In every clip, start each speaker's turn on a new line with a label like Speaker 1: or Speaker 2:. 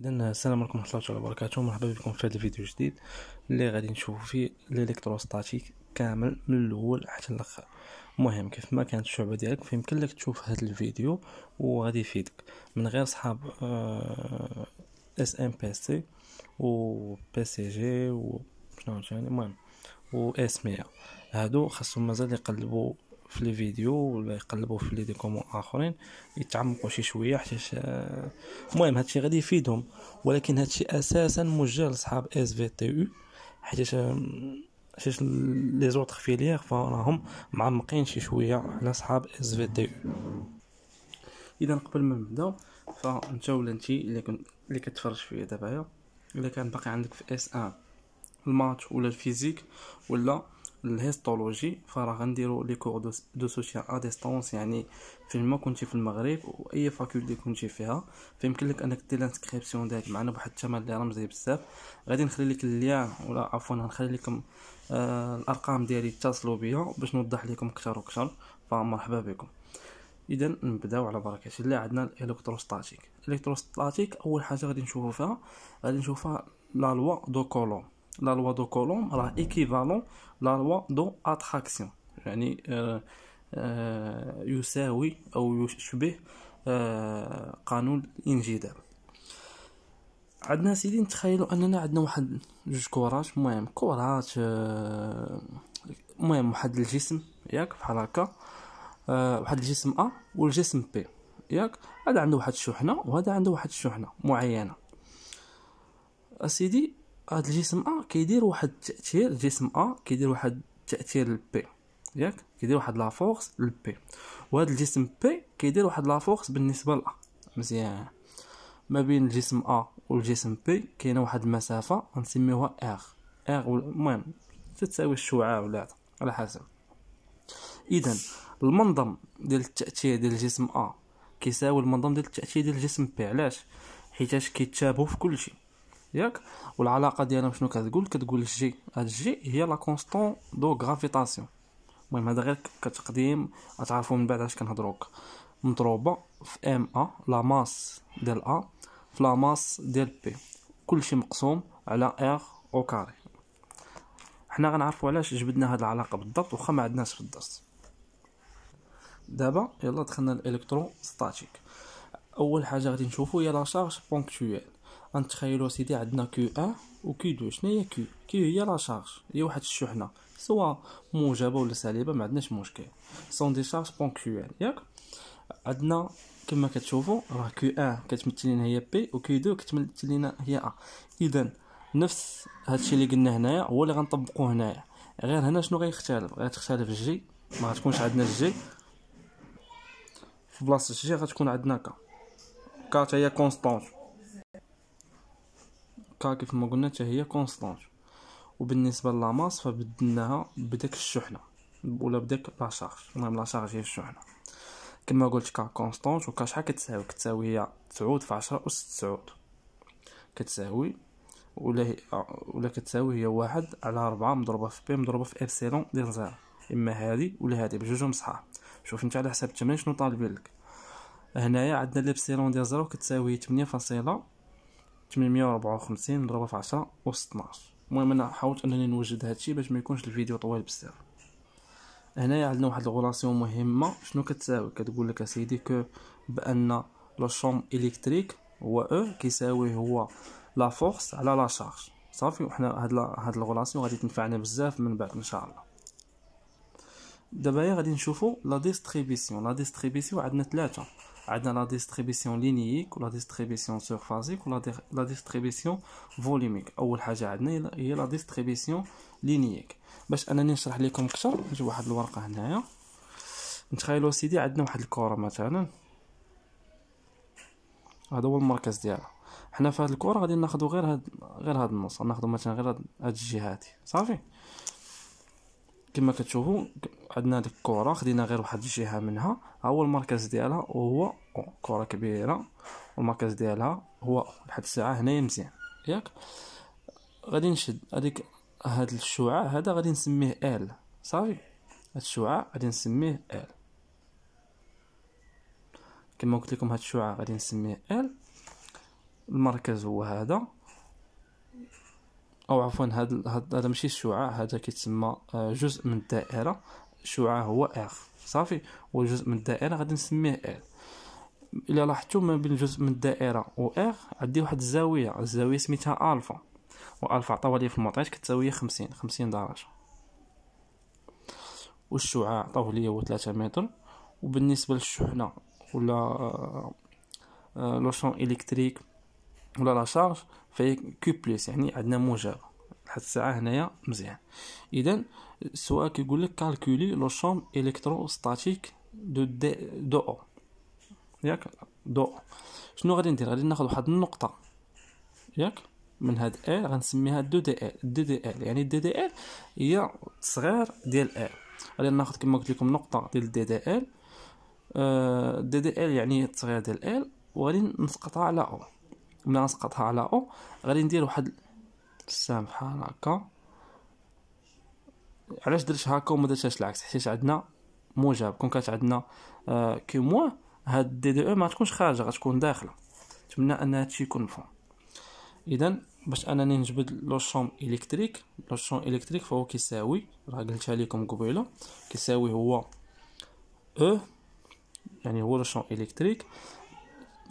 Speaker 1: اذا السلام عليكم ورحمه الله وبركاته مرحبا بكم في هذا الفيديو الجديد اللي غادي نشوفو فيه الالكتروستاتيك كامل من الاول حتى الاخر المهم كيف ما كانت الشعبه ديالك فيمكن لك تشوف هذا الفيديو وغادي يفيدك من غير صحاب آه، اس ام بي سي و بي سي جي و شنو تاني المهم و اس 100 هادو خاصهم مازال يقلبوا في لي فيديو ولا يقلبوا في لي ديكومون اخرين يتعمقوا شي شويه حتى المهم هادشي غادي يفيدهم ولكن هادشي اساسا موجه لصحاب اس في تي او حيت حيت لي زوطخ فيليير فراهم معمقين شي شويه على صحاب اس في تي او اذا قبل ما نبدا فانت ولا انت اللي كنت اللي كتفرج فيا دابا الا كان باقي عندك في اس ان الماتش ولا الفيزيك ولا الهيستولوجي فراه غنديرو لي كور دو سوسيال ا ديستونس يعني فين ما كنتي في المغرب واي فاكولتي كنتي فيها فيمكن لك انك دير لانسكريبسيون ديالك معنا بواحد الثمن اللي رمزي بزاف غادي نخلي لك الليان ولا عفوا غنخلي لكم آه الارقام ديالي اتصلوا بيا باش نوضح لكم اكثر واكثر فمرحبا بكم اذا نبداو على بركه الله عندنا الالكتروستاتيك الالكتروستاتيك اول حاجه غادي نشوفو فيها غادي نشوفها لا لوا دو كولوم لا لوا دو كولوم راه ايكيفالون لا لوا دو اتراكسيون يعني يساوي او يشبه قانون الانجذاب عندنا سيدي نتخيلوا اننا عندنا واحد جوج كرات المهم كرات آه، المهم واحد الجسم ياك بحال هكا آه، واحد الجسم ا والجسم بي ياك هذا عنده واحد الشحنه وهذا عنده واحد الشحنه معينه اسيدي هاد الجسم ا كيدير واحد التاثير الجسم ا كيدير واحد التاثير لبي ياك كيدير واحد لا فورس لبي وهاد الجسم بي كيدير واحد لا فورس بالنسبه ل مزيان ما بين الجسم ا والجسم بي كاينه واحد المسافه غنسميوها ار ار المهم تتساوي الشعاع ولا على حسب اذا المنظم ديال التاثير ديال الجسم ا كيساوي المنظم ديال التاثير ديال الجسم بي علاش حيتاش كيتشابهوا في كلشي ياك والعلاقه ديالهم شنو كتقول كتقول جي هاد جي هي لا كونستون دو غرافيتاسيون المهم هذا غير كتقديم غتعرفوا من بعد اش كنهضروا مضروبه في ام ا لا ماس ديال ا في لا ماس ديال بي كلشي مقسوم على ار او كاري حنا غنعرفوا علاش جبدنا هاد العلاقه بالضبط واخا ما عندناش في الدرس دابا يلا دخلنا الالكترو ستاتيك اول حاجه غادي نشوفو هي لا شارج بونكتويال غنتخيلوا سيدي عندنا كيو ا وكيو دو شنو هي كيو كيو هي لا شارج هي واحد الشحنه سواء موجبه ولا سالبه ما عندناش مشكل سون دي شارج بونكتويل ياك عندنا كما كتشوفوا راه كيو ا كتمثل لنا هي بي وكيو دو كتمثل لنا هي ا اذا نفس هادشي اللي قلنا هنايا هو اللي غنطبقوه هنايا غير هنا شنو غيختلف غتختلف الجي ما غتكونش عندنا الجي في بلاصه الجي غتكون عندنا كا كا هي كونستانت كيف ما قلنا حتى هي كونستانت وبالنسبه لاماس فبدلناها بداك الشحنه ولا بداك لا شارج المهم لا شارج هي الشحنه كما قلت كا كونستانت وكا شحال كتساوي كتساوي هي تسعود في عشرة أس تسعود كتساوي ولا هي ولا كتساوي هي واحد على ربعة مضروبة في بي مضروبة في إبسيلون ديال زيرو إما هادي ولا هادي بجوجهم صحاح شوف نتا على حساب التمرين شنو طالبين لك هنايا عندنا الإبسيلون ديال زيرو كتساوي تمنية فاصلة 854 مضروبه في 10 اس 12 المهم انا حاولت انني نوجد هادشي باش ما يكونش الفيديو طويل بزاف هنايا عندنا واحد الغولاسيون مهمه شنو كتساوي كتقول لك اسيدي كو بان لو شوم الكتريك هو او كيساوي هو لا فورس على لا شارج صافي وحنا هاد لا هاد الغولاسيون غادي تنفعنا بزاف من بعد ان شاء الله دابا غادي نشوفو لا ديستريبيسيون لا ديستريبيسيون عندنا ثلاثه عندنا لا ديستريبيسيون لينيك ولا ديستريبيسيون سيرفازيك ولا لا ديستريبيسيون فوليميك اول حاجه عندنا هي لا ديستريبيسيون لينيك باش انني نشرح لكم اكثر نجيب واحد الورقه هنايا نتخيلوا سيدي عندنا واحد الكره مثلا هذا هو المركز ديالها حنا في هاد الكره غادي ناخذ غير هاد غير هاد النص ناخذ مثلا غير هاد الجهه هادي صافي كما كتشوفوا عندنا ديك الكره خدينا غير واحد الجهه منها ها هو المركز ديالها وهو كره كبيره والمركز ديالها هو لحد الساعه هنا مزيان ياك غادي نشد هذيك هاد الشعاع هذا غادي نسميه ال صافي هاد الشعاع غادي نسميه ال كما قلت لكم هاد الشعاع غادي نسميه ال المركز هو هذا او عفوا هذا هذا ماشي الشعاع هذا كيتسمى آه، جزء من الدائره الشعاع هو اخ صافي وجزء من الدائره غادي نسميه ال الا لاحظتوا ما بين جزء من الدائره و اغ عندي واحد الزاويه الزاويه سميتها الفا والفا عطاوها لي في المعطيات كتساوي 50 50 درجه والشعاع عطاوه لي هو 3 متر وبالنسبه للشحنه ولا آه، لو شون الكتريك ولا لا شارج فهي كو بليس يعني عندنا موجبه لحد الساعه هنايا مزيان اذا السؤال كيقول لك كالكولي لو شوم الكتروستاتيك دو دي دو او ياك دو او. شنو غادي ندير غادي ناخذ واحد النقطه ياك من هاد ال غنسميها دو دي ال دو دي ال يعني دي دي ال هي صغير ديال ال غادي ناخذ كما قلت لكم نقطه ديال دي دي ال آه، دي دي ال يعني صغير ديال ال وغادي نسقطها على او ملي نسقطها على او غادي ندير واحد سامحة هاكا هكا علاش درت هكا وما درتهاش العكس حيت عندنا موجب كون كانت عندنا آه كي موان هاد دي دي او ما تكونش خارجه غتكون داخله نتمنى ان هادشي يكون مفهوم اذا باش انني نجبد لو شوم الكتريك لو شوم الكتريك فهو كيساوي راه قلتها لكم قبيله كيساوي هو او e، يعني هو لو شوم الكتريك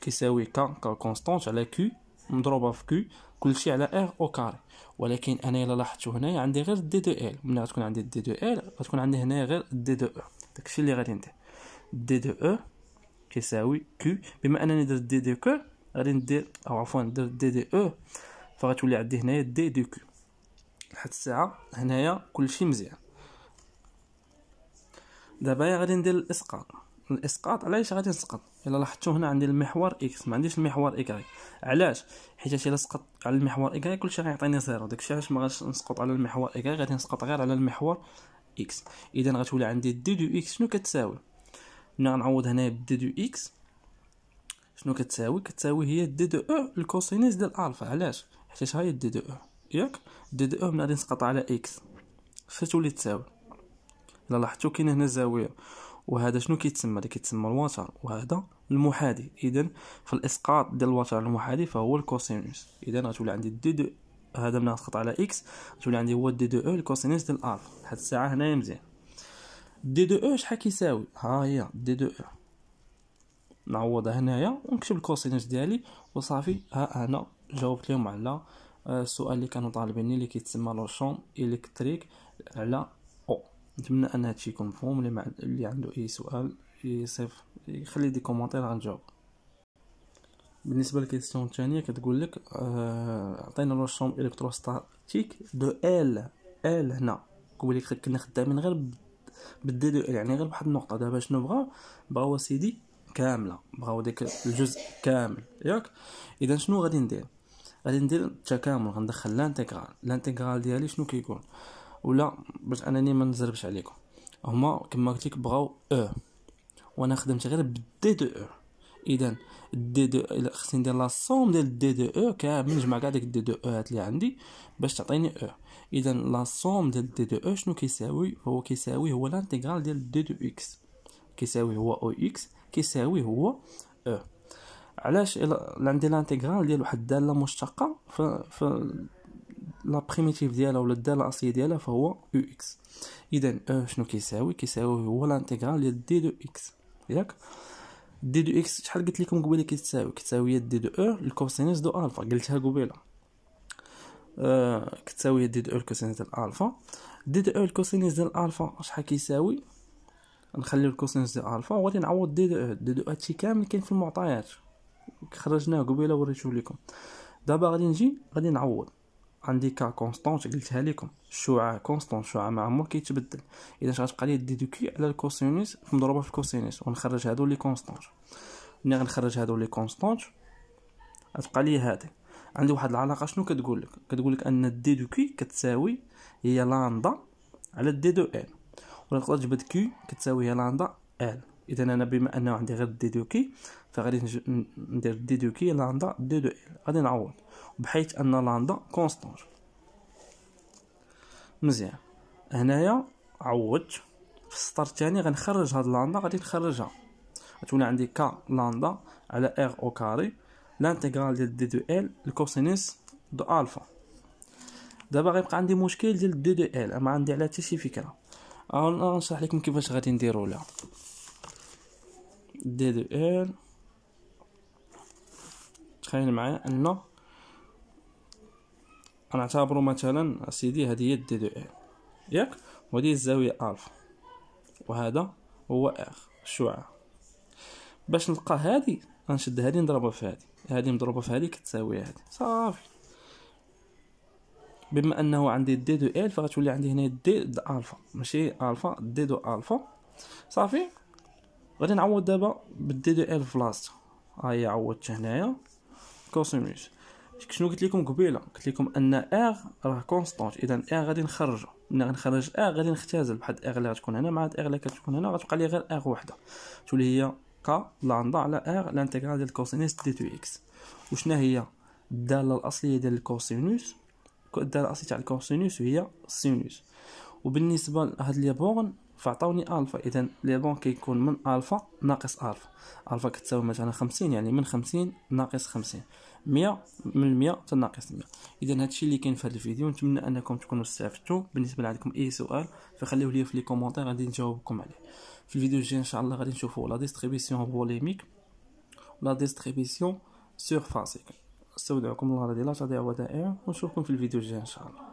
Speaker 1: كيساوي ك كونستانت على كيو مضروبه في كي كلشي على ار او كاري ولكن انا الا لاحظتو هنايا عندي غير دي دو ال ملي غتكون عندي دي دو ال غتكون عندي هنايا غير دي دو او e. داكشي اللي غادي ندير دي دو او e كيساوي كي بما انني درت دي دو كو غادي ندير او عفوا درت دي دو او e، فغتولي عندي هنايا دي دو كو لحد الساعه هنايا كلشي مزيان دابا غادي ندير الاسقاط الاسقاط علاش غادي نسقط الا لاحظتوا هنا عندي المحور اكس ما عنديش المحور ايكغي علاش حيت الا سقط على المحور ايكغي كلشي غيعطيني زيرو داكشي علاش ما غاديش نسقط على المحور ايكغي غادي نسقط غير على المحور اكس اذا غتولي عندي دي دو اكس شنو كتساوي هنا غنعوض هنا بدي دو اكس شنو كتساوي كتساوي هي دي دو او e الكوسينيس ديال الفا علاش حيت هاي دي دو او e؟ ياك دي دو او e ملي غادي نسقط على اكس فتولي تساوي الا لاحظتوا كاين هنا زاويه وهذا شنو كيتسمى اللي كيتسمى الوتر وهذا المحادي اذا في الاسقاط ديال الوتر المحادي فهو الكوسينوس اذا غتولي عندي دي دو هذا من غتقطع على اكس غتولي عندي هو دي دو او الكوسينوس ديال ار هاد الساعه هنايا مزيان دي دو او شحال كيساوي ها هي دي دو او نعوضها هنايا ونكتب الكوسينوس ديالي وصافي ها انا جاوبت لهم على آه، السؤال اللي كانوا طالبيني اللي كيتسمى لو شون الكتريك على نتمنى ان هادشي يكون مفهوم اللي, مع... اللي عنده اي سؤال يصيف يخلي دي كومونتير غنجاوب بالنسبه للكيستيون الثانيه كتقول لك آه، عطينا لو شوم الكتروستاتيك دو ال ال هنا كيقول لك كنا خدامين غير بالدي دو ال يعني غير بواحد النقطه دابا شنو بغاو بغاو سيدي كامله بغاو داك الجزء كامل ياك اذا شنو غادي ندير غادي ندير التكامل غندخل لانتيغرال لانتيغرال ديالي شنو كيكون كي ولا باش انني ما نزربش عليكم هما كما قلت لك بغاو او وانا خدمت غير بالدي دو او اذا الدي دو خصني ندير لا سوم ديال الدي دو او كامل نجمع كاع داك الدي دو او هات اللي عندي باش تعطيني او اذا لا سوم ديال الدي دو او شنو كيساوي هو كيساوي هو لانتيغرال ديال الدي دو اكس كيساوي هو او اكس كيساوي هو او علاش عندي لانتيغرال ديال واحد الداله مشتقه ف, ف... لا بريميتيف ديالها ولا الداله الاصليه ديالها فهو او اكس اذا او شنو كيساوي كيساوي هو الانتيغرال ديال دي دو اكس ياك دي دو اكس شحال قلت لكم قبيله كتساوي كتساوي دي دو او الكوسينوس دو الفا قلتها قبيله أه كتساوي دي دو او الكوسينوس ديال الفا دي دو او الكوسينوس ديال الفا شحال كيساوي نخليو الكوسينوس ديال الفا وغادي نعوض دي دو او دي دو او هادشي كامل كاين في المعطيات خرجناه قبيله وريته لكم دابا غادي نجي غادي نعوض عندي كا كونستون قلتها لكم الشعاع كونستون الشعاع ما عمر كيتبدل اذا غتبقى لي كي على الكوسينوس مضروبه في الكوسينوس ونخرج هادو لي كونستونت ملي غنخرج هادو لي كونستونت غتبقى لي هادي عندي واحد العلاقه شنو كتقول لك كتقول لك ان دي دو كي كتساوي هي لاندا على دي دو ال ولا تقدر تجبد كي كتساوي هي لاندا ال اذا انا بما انه عندي غير دي دو كي فغادي ندير دي دو كي لاندا دي دو ال غادي نعوض بحيث ان لاندا كونستون مزيان هنايا عوضت في السطر الثاني غنخرج هاد لاندا غادي نخرجها غتولي عندي كا لاندا على ار او كاري لانتيغرال ديال دي دو ال الكوسينوس دو الفا دابا غيبقى عندي مشكل ديال دي دو ال ما عندي على حتى شي فكره انا نشرح لكم كيفاش غادي نديرو لها دي دو ال تخيل معايا ان غنعتبرو مثلا اسيدي هادي هي دي دو ار ياك وهذه الزاويه الفا وهذا هو اخ الشعاع باش نلقى هادي غنشد هادي نضربها في هادي هادي مضروبه في هادي كتساوي هادي صافي بما انه عندي دي دو ال فغتولي عندي هنا دي د الفا ماشي الفا دي دو الفا صافي غادي نعوض دابا بالدي دو ال في بلاصتها ها هي عوضت هنايا كوسينوس شنو قلت لكم قبيله قلت لكم ان ار راه كونستانت اذا ار غادي نخرجه ملي غنخرج ار غادي نختزل بحال ار اللي غتكون هنا مع ار اللي كتكون هنا غتبقى لي غير ار وحده تولي هي كا لاندا على ار لانتيغرال ديال كوسينوس دي تو اكس وشنا هي الداله الاصليه ديال الكوسينوس الداله الاصليه تاع الكوسينوس هي السينوس وبالنسبه لهاد لي بورن فعطاوني الفا اذا لي بون كيكون من الفا ناقص الفا الفا كتساوي مثلا 50 يعني من 50 ناقص 50 100 من 100 حتى ناقص 100 اذا هادشي اللي كاين في هذا الفيديو نتمنى انكم تكونوا استفدتوا بالنسبه لعندكم اي سؤال فخليوه لي في لي كومونتير غادي نجاوبكم عليه في الفيديو الجاي ان شاء الله غادي نشوفوا لا ديستريبيسيون فوليميك لا ديستريبيسيون سيرفاسيك استودعكم الله الذي لا تضيع ودائعه ونشوفكم في الفيديو الجاي ان شاء الله